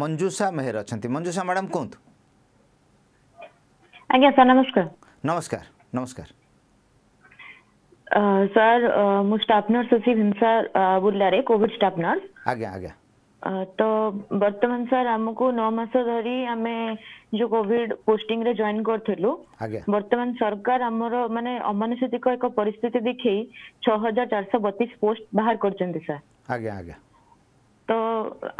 ମଞ୍ଜୁଷା ମେହେର ଅଛନ୍ତି ମଞ୍ଜୁଷା ମ୍ୟାଡ଼ାମ୍ କୁହନ୍ତୁ ଆଜ୍ଞା ସାର୍ ନମସ୍କାର ନମସ୍କାର ନମସ୍କାର ସାର୍ ମୁଁ ଷ୍ଟାଫ୍ ନର୍ସ ଅଛି ଭୀମସା ବୁର୍ଲାରେ କୋଭିଡ୍ ଷ୍ଟାଫ୍ ନର୍ସ ଆଜ୍ଞା ଆଜ୍ଞା ତ ବର୍ତ୍ତମାନ ସାର୍ ଆମକୁ ନଅ ମାସ ଧରି ଆମେ ଯୋଉ କୋଭିଡ ପୋଷ୍ଟିଂରେ ଜଏନ୍ କରିଥିଲୁ ବର୍ତ୍ତମାନ ସରକାର ଆମର ମାନେ ଅମାନୁଷିକ ଏକ ପରିସ୍ଥିତି ଦେଖେଇ ଛଅ ହଜାର ଚାରିଶହ ବତିଶ ପୋଷ୍ଟ ବାହାର କରିଛନ୍ତି ସାର୍ ଆଜ୍ଞା ଆଜ୍ଞା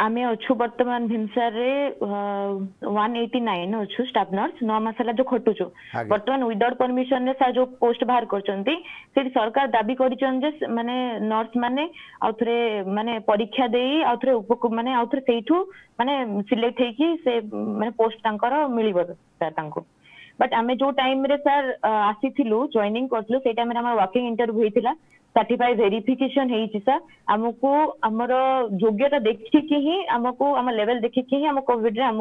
আমি অছু বর্তমান ভিমসারে 189 অছু স্টাফ নার্স ন মাস হলা যে খটুছু বর্তমান উইদাউট পরমিশন রে স্যার যে পোস্ট বাহার করছন্তি সেটি সরকার দাবি করিছন যে মানে নার্স মানে আউথরে মানে পরীক্ষা দেই আউথরে উপক মানে আউথরে সেইঠু মানে সিলেক্ট হেকি সে মানে পোস্ট তাঙ্কর মিলিব স্যার তাঙ্কু बट आम जो टाइम रे सर आसी जॉइनिंग करथलु से टाइम रे हमर वर्किंग इंटरव्यू हेतिला सर्टिफाई वेरिफिकेशन है ही सर आम को आम योग्यता देखिकी ही आम को आम लेवल देखिकी ही आम कोविड रे आम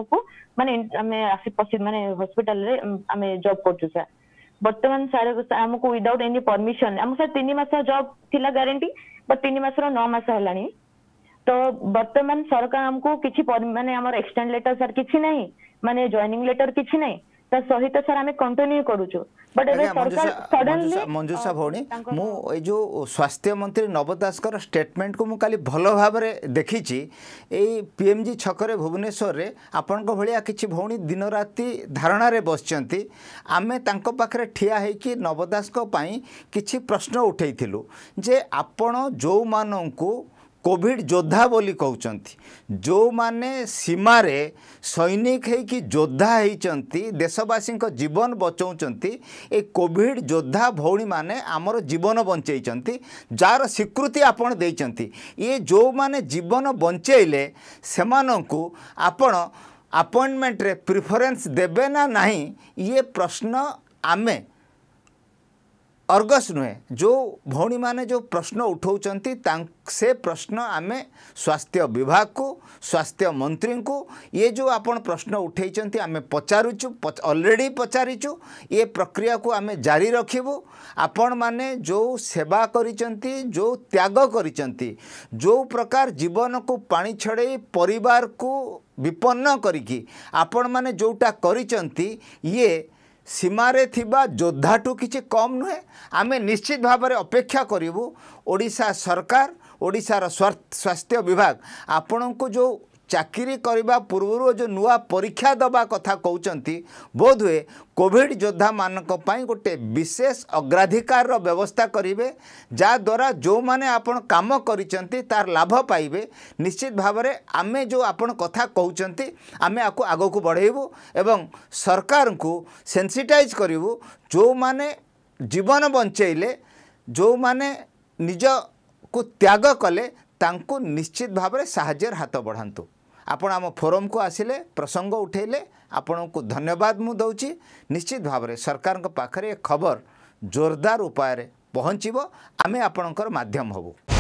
माने आमे आसी पसि माने हॉस्पिटल रे आमे जॉब करछु सर वर्तमान सर आम विदाउट एनी परमिशन आम सर 3 मास जॉब थिला गारंटी बट 3 मास रो 9 मास होलानी तो वर्तमान सरकार आम को किछि माने हमर एक्सटेंड लेटर सर किछि नहीं माने जॉइनिंग लेटर किछि नहीं ତା ସହିତ ସାର୍ ଆମେ କଣ୍ଟିନ୍ୟୁ କରୁଛୁ ବଟ୍ ଏବେ ସରକାର ସଡନଲି ମଞ୍ଜୁଷା ଭଉଣୀ ମୁଁ ଏଇ ଯୋଉ ସ୍ୱାସ୍ଥ୍ୟ ମନ୍ତ୍ରୀ ନବ ଦାସଙ୍କର ଷ୍ଟେଟମେଣ୍ଟକୁ ମୁଁ କାଲି ଭଲ ଭାବରେ ଦେଖିଛି ଏଇ ପିଏମ୍ଜି ଛକରେ ଭୁବନେଶ୍ୱରରେ ଆପଣଙ୍କ ଭଳିଆ କିଛି ଭଉଣୀ ଦିନରାତି ଧାରଣାରେ ବସିଛନ୍ତି ଆମେ ତାଙ୍କ ପାଖରେ ଠିଆ ହେଇକି ନବ ଦାସଙ୍କ ପାଇଁ କିଛି ପ୍ରଶ୍ନ ଉଠେଇଥିଲୁ ଯେ ଆପଣ ଯେଉଁମାନଙ୍କୁ কোভিড যোদ্ধা বলি কৌঁচি যে সীমারে সৈনিক হয়েকি যোদ্ধা হয়েছেন দেশবাসী জীবন বচাউন এ কোভিড যোদ্ধা ভৌণী মানে আমার জীবন বঞ্চাইছেন যার স্বীকৃতি আপনার দিয়েছেন ইয়ে যে জীবন বঞ্চাইলে সে আপনার ଆପଏଣ୍ଟମେଣ୍ଟରେ ପ୍ରିଫରେନ୍ସ ଦେବେ ନା ନାହିଁ ଇଏ ପ୍ରଶ୍ନ ଆମେ अर्गस नुहे जो भौणी माने जो प्रश्न उठाऊ से प्रश्न आम स्वास्थ्य विभाग को स्वास्थ्य मंत्री को ये जो आप प्रश्न उठाई आम पचारूँ अलरेडी पचारिचु ये प्रक्रिया को आम जारी रखु आपण माने जो सेवा करो त्याग करो प्रकार जीवन को पा छड़े पर विपन्न करोटा करे ସୀମାରେ ଥିବା ଯୋଦ୍ଧାଠୁ କିଛି କମ୍ ନୁହେଁ ଆମେ ନିଶ୍ଚିତ ଭାବରେ ଅପେକ୍ଷା କରିବୁ ଓଡ଼ିଶା ସରକାର ଓଡ଼ିଶାର ସ୍ୱାସ୍ଥ୍ୟ ବିଭାଗ ଆପଣଙ୍କୁ ଯେଉଁ ଚାକିରି କରିବା ପୂର୍ବରୁ ଯେଉଁ ନୂଆ ପରୀକ୍ଷା ଦେବା କଥା କହୁଛନ୍ତି ବୋଧହୁଏ କୋଭିଡ଼ ଯୋଦ୍ଧାମାନଙ୍କ ପାଇଁ ଗୋଟେ ବିଶେଷ ଅଗ୍ରାଧିକାରର ବ୍ୟବସ୍ଥା କରିବେ ଯାହାଦ୍ୱାରା ଯେଉଁମାନେ ଆପଣ କାମ କରିଛନ୍ତି ତାର ଲାଭ ପାଇବେ ନିଶ୍ଚିତ ଭାବରେ ଆମେ ଯେଉଁ ଆପଣ କଥା କହୁଛନ୍ତି ଆମେ ଆକୁ ଆଗକୁ ବଢ଼େଇବୁ ଏବଂ ସରକାରଙ୍କୁ ସେନ୍ସିଟାଇଜ୍ କରିବୁ ଯେଉଁମାନେ ଜୀବନ ବଞ୍ଚେଇଲେ ଯେଉଁମାନେ ନିଜକୁ ତ୍ୟାଗ କଲେ ତାଙ୍କୁ ନିଶ୍ଚିତ ଭାବରେ ସାହାଯ୍ୟର ହାତ ବଢ଼ାନ୍ତୁ ଆପଣ ଆମ ଫୋରମ୍କୁ ଆସିଲେ ପ୍ରସଙ୍ଗ ଉଠାଇଲେ ଆପଣଙ୍କୁ ଧନ୍ୟବାଦ ମୁଁ ଦେଉଛି ନିଶ୍ଚିତ ଭାବରେ ସରକାରଙ୍କ ପାଖରେ ଏ ଖବର ଜୋରଦାର ଉପାୟରେ ପହଞ୍ଚିବ ଆମେ ଆପଣଙ୍କର ମାଧ୍ୟମ ହେବୁ